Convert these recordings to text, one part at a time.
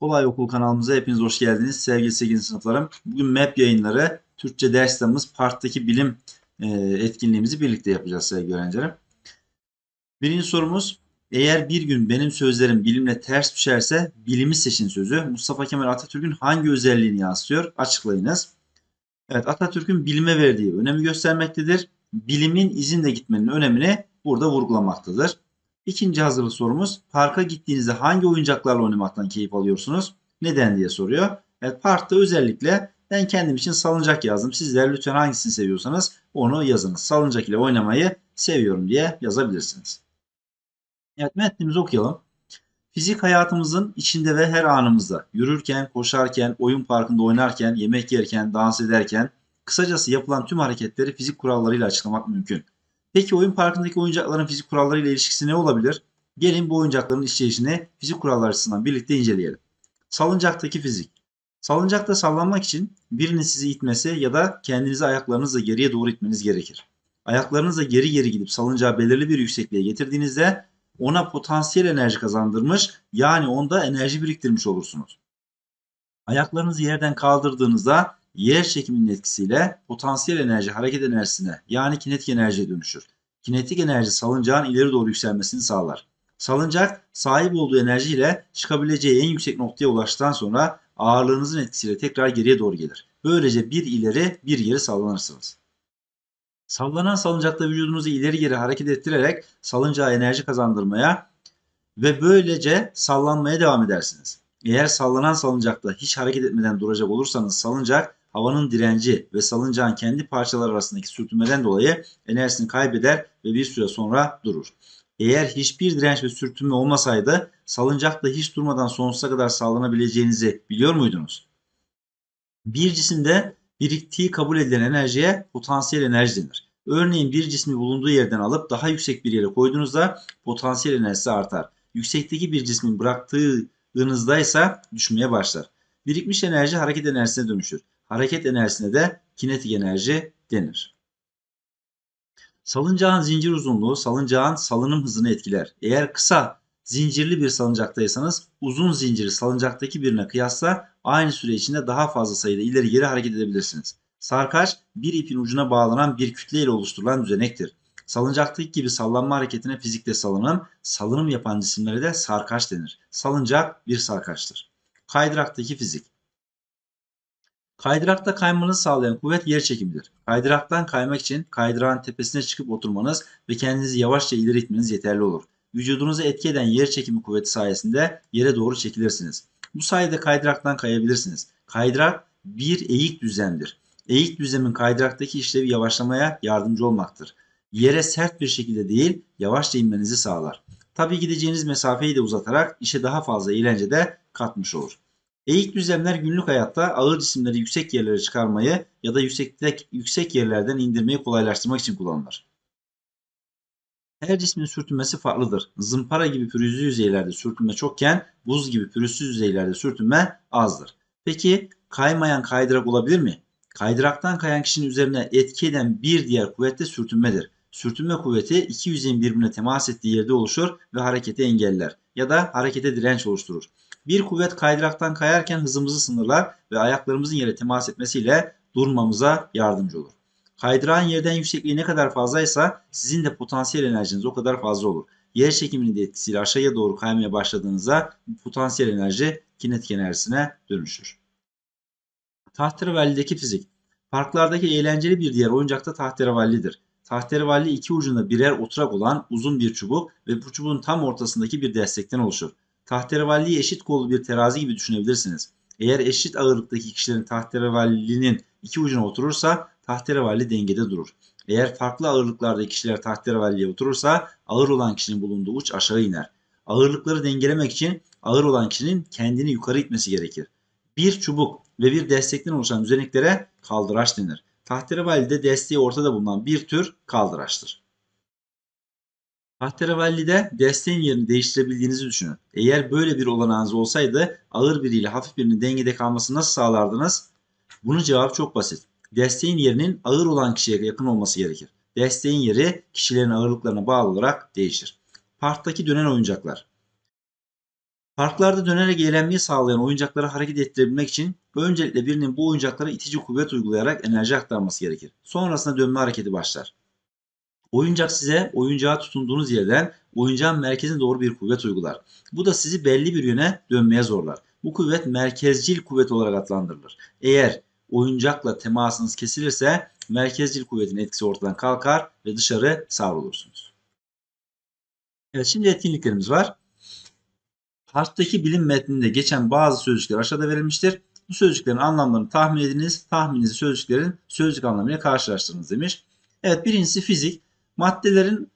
Kolay Okul kanalımıza hepiniz hoş geldiniz. Sevgili 8. sınıflarım. Bugün Map yayınları Türkçe derslerimiz parttaki bilim e, etkinliğimizi birlikte yapacağız sevgili öğrencilerim. Birinci sorumuz eğer bir gün benim sözlerim bilimle ters düşerse bilimi seçin sözü Mustafa Kemal Atatürk'ün hangi özelliğini yansıtıyor? Açıklayınız. Evet Atatürk'ün bilime verdiği önemi göstermektedir. Bilimin izinle gitmenin önemini burada vurgulamaktadır. İkinci hazırlık sorumuz parka gittiğinizde hangi oyuncaklarla oynamaktan keyif alıyorsunuz? Neden diye soruyor. Evet, parkta özellikle ben kendim için salıncak yazdım. Sizler lütfen hangisini seviyorsanız onu yazınız. Salıncak ile oynamayı seviyorum diye yazabilirsiniz. Evet metnimizi okuyalım. Fizik hayatımızın içinde ve her anımızda yürürken, koşarken, oyun parkında oynarken, yemek yerken, dans ederken kısacası yapılan tüm hareketleri fizik kurallarıyla açıklamak mümkün. Peki oyun parkındaki oyuncakların fizik kuralları ile ilişkisi ne olabilir? Gelin bu oyuncakların işleyişini fizik kuralları açısından birlikte inceleyelim. Salıncaktaki fizik. Salıncakta sallanmak için birinin sizi itmesi ya da kendinizi ayaklarınızla geriye doğru itmeniz gerekir. Ayaklarınızla geri geri gidip salıncağı belirli bir yüksekliğe getirdiğinizde ona potansiyel enerji kazandırmış yani onda enerji biriktirmiş olursunuz. Ayaklarınızı yerden kaldırdığınızda yer çekiminin etkisiyle potansiyel enerji hareket enerjisine yani kinetik enerjiye dönüşür. Kinetik enerji salıncağın ileri doğru yükselmesini sağlar. Salıncak sahip olduğu enerjiyle çıkabileceği en yüksek noktaya ulaştıktan sonra ağırlığınızın etkisiyle tekrar geriye doğru gelir. Böylece bir ileri bir geri sallanırsınız. Sallanan salıncakta vücudunuzu ileri geri hareket ettirerek salıncağa enerji kazandırmaya ve böylece sallanmaya devam edersiniz. Eğer sallanan salıncakta hiç hareket etmeden duracak olursanız salıncak havanın direnci ve salıncağın kendi parçalar arasındaki sürtünmeden dolayı enerjisini kaybeder ve bir süre sonra durur. Eğer hiçbir direnç ve sürtünme olmasaydı salıncakta hiç durmadan sonsuza kadar sallanabileceğinizi biliyor muydunuz? Bir cisimde biriktiği kabul edilen enerjiye potansiyel enerji denir. Örneğin bir cismi bulunduğu yerden alıp daha yüksek bir yere koyduğunuzda potansiyel enerjisi artar. Yüksekteki bir cismin bıraktığınızda ise düşmeye başlar. Birikmiş enerji hareket enerjisine dönüşür. Hareket enerjisine de kinetik enerji denir. Salıncağın zincir uzunluğu salıncağın salınım hızını etkiler. Eğer kısa zincirli bir salıncaktaysanız uzun zinciri salıncaktaki birine kıyasla aynı süre içinde daha fazla sayıda ileri geri hareket edebilirsiniz. Sarkaç bir ipin ucuna bağlanan bir kütle ile oluşturulan düzenektir. Salıncaktaki gibi sallanma hareketine fizikte salınım, salınım yapan cisimlere de sarkaç denir. Salıncak bir sarkaçtır. Kaydıraktaki fizik. Kaydırakta kaymanızı sağlayan kuvvet yer çekimidir. Kaydıraktan kaymak için kaydırağın tepesine çıkıp oturmanız ve kendinizi yavaşça ileri itmeniz yeterli olur. Vücudunuzu etki eden yer çekimi kuvveti sayesinde yere doğru çekilirsiniz. Bu sayede kaydıraktan kayabilirsiniz. Kaydırak bir eğik düzendir. Eğik düzemin kaydıraktaki işlevi yavaşlamaya yardımcı olmaktır. Yere sert bir şekilde değil yavaşça inmenizi sağlar. Tabi gideceğiniz mesafeyi de uzatarak işe daha fazla eğlence de katmış olur. Eğik düzlemler günlük hayatta ağır cisimleri yüksek yerlere çıkarmayı ya da yükseklik, yüksek yerlerden indirmeyi kolaylaştırmak için kullanılır. Her cismin sürtünmesi farklıdır. Zımpara gibi pürüzlü yüzeylerde sürtünme çokken buz gibi pürüzsüz yüzeylerde sürtünme azdır. Peki kaymayan kaydırak olabilir mi? Kaydıraktan kayan kişinin üzerine etki eden bir diğer kuvvet de sürtünmedir. Sürtünme kuvveti iki yüzeyin birbirine temas ettiği yerde oluşur ve hareketi engeller ya da harekete direnç oluşturur. Bir kuvvet kaydıraktan kayarken hızımızı sınırlar ve ayaklarımızın yere temas etmesiyle durmamıza yardımcı olur. Kaydırağın yerden yüksekliği ne kadar fazlaysa sizin de potansiyel enerjiniz o kadar fazla olur. Yer çekiminin etkisiyle aşağıya doğru kaymaya başladığınızda potansiyel enerji kinetik enerjisine dönüşür. Tahterevalli'deki fizik. Parklardaki eğlenceli bir diğer oyuncakta tahterevallidir. Tahterevalli iki ucunda birer oturak olan uzun bir çubuk ve bu çubuğun tam ortasındaki bir destekten oluşur. Tahterevalliyi eşit kollu bir terazi gibi düşünebilirsiniz. Eğer eşit ağırlıktaki kişilerin tahterevallinin iki ucuna oturursa tahterevalli dengede durur. Eğer farklı ağırlıklarda kişiler tahterevalliye oturursa ağır olan kişinin bulunduğu uç aşağı iner. Ağırlıkları dengelemek için ağır olan kişinin kendini yukarı itmesi gerekir. Bir çubuk ve bir destekten oluşan düzeneklere kaldıraç denir. Tahterevalli de desteği ortada bulunan bir tür kaldıraçtır. Tahterevalli'de desteğin yerini değiştirebildiğinizi düşünün. Eğer böyle bir olanağınız olsaydı ağır biriyle hafif birinin dengede kalması nasıl sağlardınız? Bunun cevabı çok basit. Desteğin yerinin ağır olan kişiye yakın olması gerekir. Desteğin yeri kişilerin ağırlıklarına bağlı olarak değişir. Parktaki dönen oyuncaklar. Parklarda dönerek eğlenmeyi sağlayan oyuncakları hareket ettirebilmek için öncelikle birinin bu oyuncaklara itici kuvvet uygulayarak enerji aktarması gerekir. Sonrasında dönme hareketi başlar. Oyuncak size oyuncağa tutunduğunuz yerden oyuncağın merkezine doğru bir kuvvet uygular. Bu da sizi belli bir yöne dönmeye zorlar. Bu kuvvet merkezcil kuvvet olarak adlandırılır. Eğer oyuncakla temasınız kesilirse merkezcil kuvvetin etkisi ortadan kalkar ve dışarı savrulursunuz. Evet şimdi etkinliklerimiz var. Harftaki bilim metninde geçen bazı sözcükler aşağıda verilmiştir. Bu sözcüklerin anlamlarını tahmin ediniz. Tahmininizi sözcüklerin sözcük anlamıyla karşılaştırınız demiş. Evet birincisi fizik maddelerin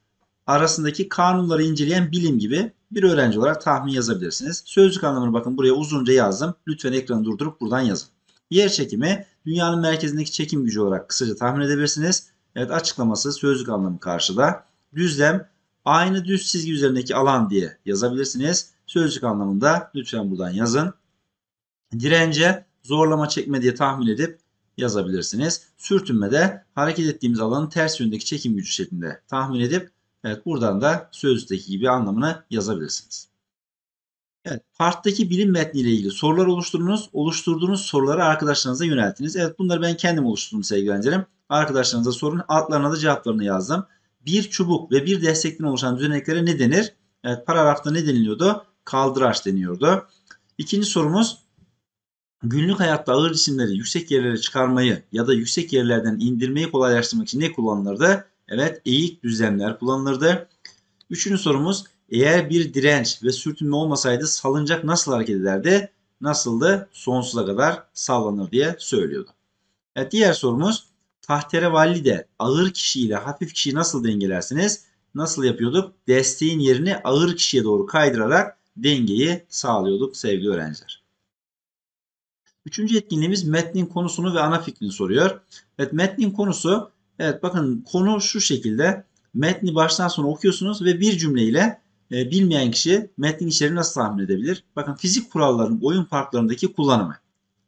arasındaki kanunları inceleyen bilim gibi bir öğrenci olarak tahmin yazabilirsiniz. Sözlük anlamını bakın buraya uzunca yazdım. Lütfen ekranı durdurup buradan yazın. Yer çekimi dünyanın merkezindeki çekim gücü olarak kısaca tahmin edebilirsiniz. Evet açıklaması sözlük anlamı karşıda. Düzlem aynı düz çizgi üzerindeki alan diye yazabilirsiniz. Sözlük anlamında lütfen buradan yazın. Dirence zorlama çekme diye tahmin edip yazabilirsiniz. Sürtünme de hareket ettiğimiz alanın ters yöndeki çekim gücü şeklinde tahmin edip evet buradan da sözdeki gibi anlamını yazabilirsiniz. Evet, parttaki bilim metniyle ilgili sorular oluşturunuz. Oluşturduğunuz soruları arkadaşlarınıza yöneltiniz. Evet bunları ben kendim oluşturdum sevgili öğrencilerim. Arkadaşlarınıza sorun. Altlarına da cevaplarını yazdım. Bir çubuk ve bir destekten oluşan düzeneklere ne denir? Evet paragrafta ne deniliyordu? Kaldıraç deniyordu. İkinci sorumuz Günlük hayatta ağır cisimleri yüksek yerlere çıkarmayı ya da yüksek yerlerden indirmeyi kolaylaştırmak için ne kullanılırdı? Evet eğik düzlemler kullanılırdı. Üçüncü sorumuz eğer bir direnç ve sürtünme olmasaydı salıncak nasıl hareket ederdi? Nasıldı? Sonsuza kadar sallanır diye söylüyordu. Evet, diğer sorumuz tahterevalli de ağır kişiyle hafif kişiyi nasıl dengelersiniz? Nasıl yapıyorduk? Desteğin yerini ağır kişiye doğru kaydırarak dengeyi sağlıyorduk sevgili öğrenciler. Üçüncü etkinliğimiz metnin konusunu ve ana fikrini soruyor. Evet metnin konusu evet bakın konu şu şekilde metni baştan sona okuyorsunuz ve bir cümleyle e, bilmeyen kişi metnin içeriğini nasıl tahmin edebilir? Bakın fizik kurallarının oyun parklarındaki kullanımı.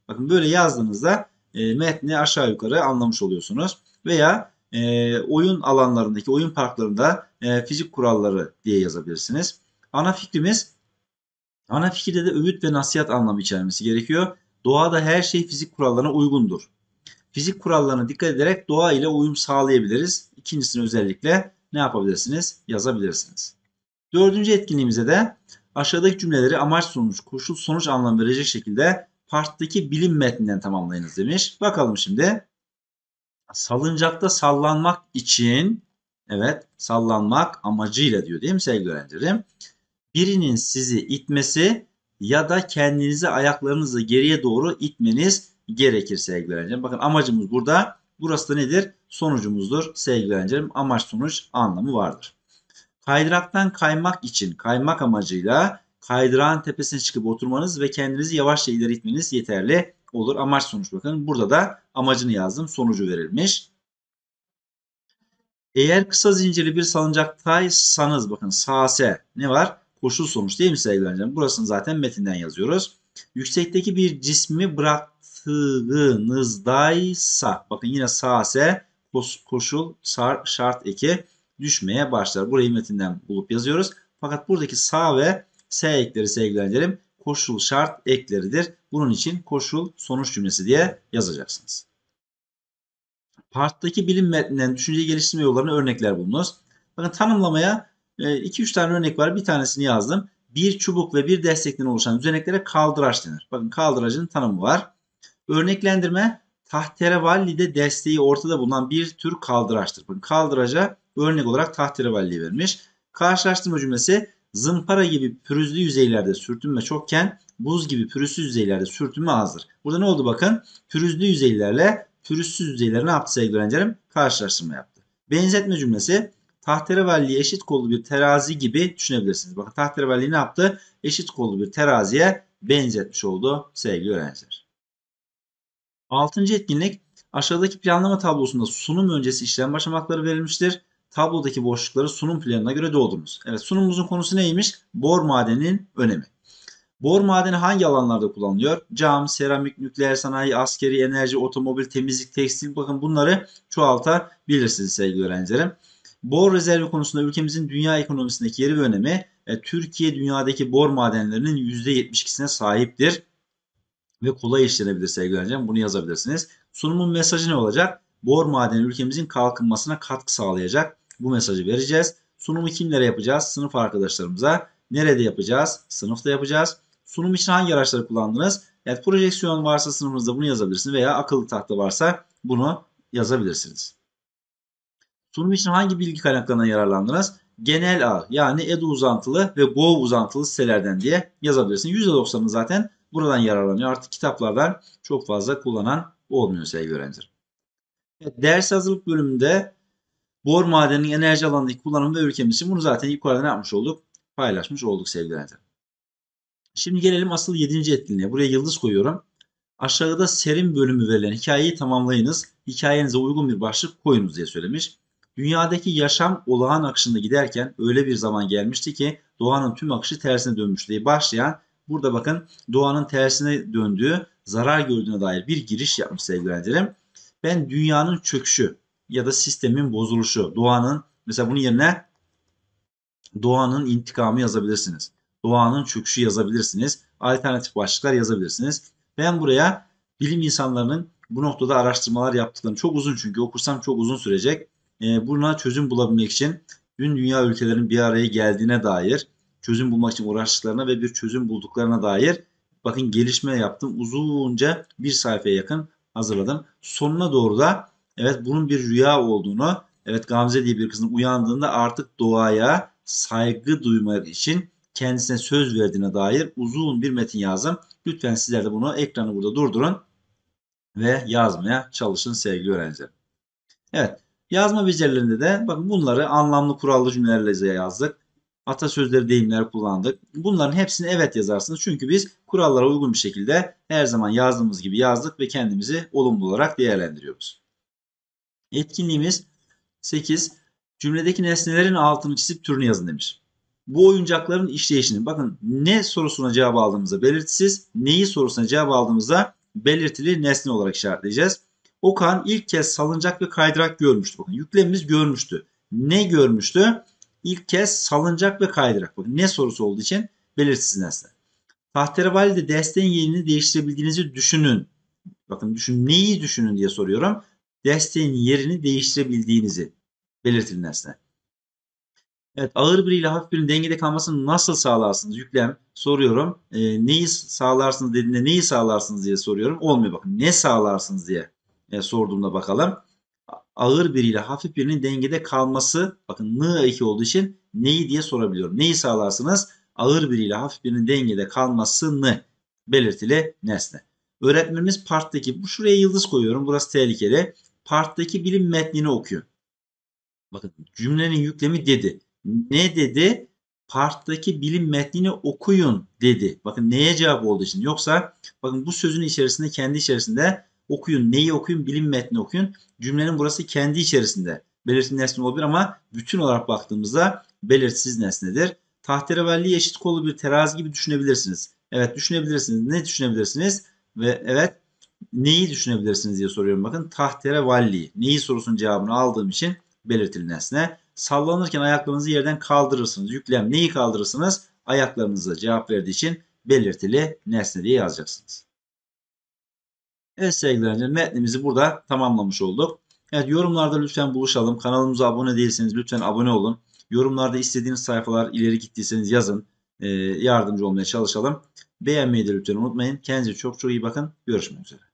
Bakın böyle yazdığınızda e, metni aşağı yukarı anlamış oluyorsunuz. Veya e, oyun alanlarındaki oyun parklarında e, fizik kuralları diye yazabilirsiniz. Ana fikrimiz ana fikirde de öğüt ve nasihat anlamı içermesi gerekiyor. Doğada her şey fizik kurallarına uygundur. Fizik kurallarına dikkat ederek doğa ile uyum sağlayabiliriz. İkincisini özellikle ne yapabilirsiniz? Yazabilirsiniz. Dördüncü etkinliğimize de aşağıdaki cümleleri amaç sonuç, koşul sonuç anlam verecek şekilde parttaki bilim metninden tamamlayınız demiş. Bakalım şimdi. Salıncakta sallanmak için evet sallanmak amacıyla diyor değil mi sevgili öğrencilerim? Birinin sizi itmesi ya da kendinizi ayaklarınızı geriye doğru itmeniz gerekir sevgili öğrencilerim. Bakın amacımız burada. Burası da nedir? Sonucumuzdur sevgili öğrencilerim. Amaç sonuç anlamı vardır. Kaydıraktan kaymak için kaymak amacıyla kaydırağın tepesine çıkıp oturmanız ve kendinizi yavaşça ileri itmeniz yeterli olur. Amaç sonuç bakın. Burada da amacını yazdım. Sonucu verilmiş. Eğer kısa zincirli bir salıncakta sanız bakın sase ne var? koşul sonuç değil mi sevgili öğrencilerim? Burasını zaten metinden yazıyoruz. Yüksekteki bir cismi bıraktığınızdaysa bakın yine sağ ise koşul şart eki düşmeye başlar. Burayı metinden bulup yazıyoruz. Fakat buradaki sağ ve S ekleri sevgili koşul şart ekleridir. Bunun için koşul sonuç cümlesi diye yazacaksınız. Parttaki bilim metninden düşünce geliştirme yollarına örnekler bulunuz. Bakın tanımlamaya 2-3 ee, tane örnek var. Bir tanesini yazdım. Bir çubuk ve bir destekten oluşan düzeneklere kaldıraç denir. Bakın kaldıracın tanımı var. Örneklendirme tahterevalli'de desteği ortada bulunan bir tür kaldıraçtır. Bakın kaldıraca örnek olarak tahterevalli vermiş. Karşılaştırma cümlesi zımpara gibi pürüzlü yüzeylerde sürtünme çokken buz gibi pürüzsüz yüzeylerde sürtünme azdır. Burada ne oldu bakın? Pürüzlü yüzeylerle pürüzsüz yüzeyleri ne yaptı sevgili öğrencilerim? Karşılaştırma yaptı. Benzetme cümlesi tahterevalliye eşit kollu bir terazi gibi düşünebilirsiniz. Bakın tahterevalliyi ne yaptı? Eşit kollu bir teraziye benzetmiş oldu sevgili öğrenciler. Altıncı etkinlik aşağıdaki planlama tablosunda sunum öncesi işlem başamakları verilmiştir. Tablodaki boşlukları sunum planına göre doldurunuz. Evet sunumumuzun konusu neymiş? Bor madeninin önemi. Bor madeni hangi alanlarda kullanılıyor? Cam, seramik, nükleer sanayi, askeri, enerji, otomobil, temizlik, tekstil bakın bunları çoğaltabilirsiniz sevgili öğrencilerim. Bor rezervi konusunda ülkemizin dünya ekonomisindeki yeri ve önemi e, Türkiye dünyadaki bor madenlerinin %72'sine sahiptir ve kolay işlenebilir sevgili hocam. Bunu yazabilirsiniz. Sunumun mesajı ne olacak? Bor madeni ülkemizin kalkınmasına katkı sağlayacak. Bu mesajı vereceğiz. Sunumu kimlere yapacağız? Sınıf arkadaşlarımıza. Nerede yapacağız? Sınıfta yapacağız. Sunum için hangi araçları kullandınız? Evet, projeksiyon varsa sınıfınızda bunu yazabilirsiniz veya akıllı tahta varsa bunu yazabilirsiniz. Sunum için hangi bilgi kaynaklarına yararlandınız? Genel ağ yani edu uzantılı ve go uzantılı sitelerden diye yazabilirsin. %90'ı zaten buradan yararlanıyor. Artık kitaplardan çok fazla kullanan olmuyor sevgili öğrenciler. Evet, ders hazırlık bölümünde bor madeninin enerji alanındaki kullanımı ve ülkemiz için bunu zaten yukarıda ne yapmış olduk? Paylaşmış olduk sevgili öğrenciler. Şimdi gelelim asıl 7. etkinliğe. Buraya yıldız koyuyorum. Aşağıda serim bölümü verilen hikayeyi tamamlayınız. Hikayenize uygun bir başlık koyunuz diye söylemiş. Dünyadaki yaşam olağan akışında giderken öyle bir zaman gelmişti ki doğanın tüm akışı tersine dönmüş diye başlayan burada bakın doğanın tersine döndüğü zarar gördüğüne dair bir giriş yapmış sevgilendirim. Ben dünyanın çöküşü ya da sistemin bozuluşu doğanın mesela bunun yerine doğanın intikamı yazabilirsiniz. Doğanın çöküşü yazabilirsiniz. Alternatif başlıklar yazabilirsiniz. Ben buraya bilim insanlarının bu noktada araştırmalar yaptıklarını çok uzun çünkü okursam çok uzun sürecek. E, buna çözüm bulabilmek için dün dünya ülkelerinin bir araya geldiğine dair çözüm bulmak için uğraştıklarına ve bir çözüm bulduklarına dair bakın gelişme yaptım. Uzunca bir sayfaya yakın hazırladım. Sonuna doğru da evet bunun bir rüya olduğunu evet Gamze diye bir kızın uyandığında artık doğaya saygı duymak için kendisine söz verdiğine dair uzun bir metin yazdım. Lütfen sizler de bunu ekranı burada durdurun ve yazmaya çalışın sevgili öğrenciler Evet Yazma becerilerinde de bakın bunları anlamlı kurallı cümlelerle yazdık. Atasözleri, deyimler kullandık. Bunların hepsini evet yazarsınız. Çünkü biz kurallara uygun bir şekilde her zaman yazdığımız gibi yazdık ve kendimizi olumlu olarak değerlendiriyoruz. Etkinliğimiz 8. Cümledeki nesnelerin altını çizip türünü yazın demiş. Bu oyuncakların işleyişini bakın ne sorusuna cevap aldığımızda belirtisiz, neyi sorusuna cevap aldığımızda belirtili nesne olarak işaretleyeceğiz. Okan ilk kez salıncak ve kaydırak görmüştü. Bakın yüklemimiz görmüştü. Ne görmüştü? İlk kez salıncak ve kaydırak. Bakın ne sorusu olduğu için belirsiz nesne. Tahterevalli'de desteğin yerini değiştirebildiğinizi düşünün. Bakın düşün neyi düşünün diye soruyorum. Desteğin yerini değiştirebildiğinizi belirtin nesne. Evet ağır biriyle hafif birinin dengede kalmasını nasıl sağlarsınız? Yüklem soruyorum. E, neyi sağlarsınız dediğinde neyi sağlarsınız diye soruyorum. Olmuyor bakın ne sağlarsınız diye e, sorduğumda bakalım. Ağır biriyle hafif birinin dengede kalması bakın n eki olduğu için neyi diye sorabiliyorum. Neyi sağlarsınız? Ağır biriyle hafif birinin dengede kalmasını belirtili nesne. Öğretmenimiz parttaki bu şuraya yıldız koyuyorum. Burası tehlikeli. Parttaki bilim metnini okuyor. Bakın cümlenin yüklemi dedi. Ne dedi? Parttaki bilim metnini okuyun dedi. Bakın neye cevap olduğu için. Yoksa bakın bu sözün içerisinde kendi içerisinde okuyun. Neyi okuyun? Bilim metni okuyun. Cümlenin burası kendi içerisinde. belirsiz nesne olabilir ama bütün olarak baktığımızda belirsiz nesnedir. Tahterevalliyi eşit kolu bir terazi gibi düşünebilirsiniz. Evet düşünebilirsiniz. Ne düşünebilirsiniz? Ve evet neyi düşünebilirsiniz diye soruyorum. Bakın tahterevalli. Neyi sorusunun cevabını aldığım için belirtili nesne. Sallanırken ayaklarınızı yerden kaldırırsınız. Yüklem neyi kaldırırsınız? Ayaklarınızı cevap verdiği için belirtili nesne diye yazacaksınız. Evet sevgili öğrenciler metnimizi burada tamamlamış olduk. Evet yorumlarda lütfen buluşalım. Kanalımıza abone değilseniz lütfen abone olun. Yorumlarda istediğiniz sayfalar ileri gittiyseniz yazın. Ee, yardımcı olmaya çalışalım. Beğenmeyi de lütfen unutmayın. Kendinize çok çok iyi bakın. Görüşmek üzere.